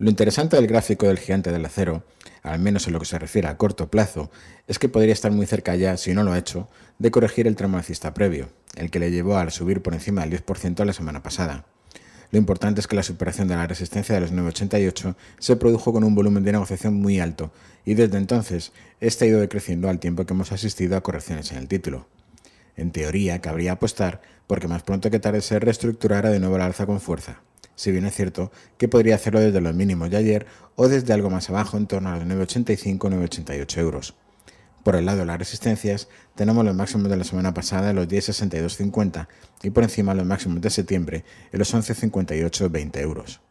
Lo interesante del gráfico del gigante del acero, al menos en lo que se refiere a corto plazo, es que podría estar muy cerca ya, si no lo ha hecho, de corregir el tramo alcista previo, el que le llevó al subir por encima del 10% la semana pasada. Lo importante es que la superación de la resistencia de los 9,88 se produjo con un volumen de negociación muy alto, y desde entonces este ha ido decreciendo al tiempo que hemos asistido a correcciones en el título. En teoría, cabría apostar porque más pronto que tarde se reestructurara de nuevo la alza con fuerza si bien es cierto que podría hacerlo desde los mínimos de ayer o desde algo más abajo en torno a los 9,85-9,88 euros. Por el lado de las resistencias, tenemos los máximos de la semana pasada en los 10,62,50 y por encima los máximos de septiembre en los 1158,20 euros.